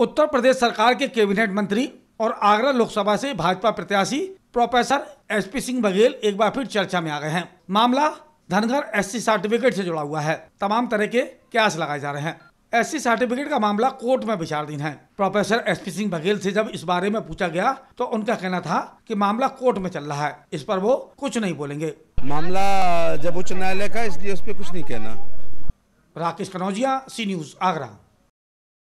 उत्तर प्रदेश सरकार के कैबिनेट मंत्री और आगरा लोकसभा से भाजपा प्रत्याशी professor S P Singh Baghel एक बार फिर चर्चा में आ गए हैं मामला धनगर एससी सर्टिफिकेट से जुड़ा हुआ है तमाम तरह के क्यास लगाए जा रहे हैं एससी सर्टिफिकेट का मामला कोर्ट में विचाराधीन है professor S P Singh Baghel से जब इस बारे में पूछा गया तो उनका कहना था कि मामला कोर्ट में चल रहा है इस पर वो कुछ नहीं बोलेंगे मामला जब उच्च न्यायालय का इसलिए उस पर कुछ नहीं कहना राकेश कनौजिया सी न्यूज आगरा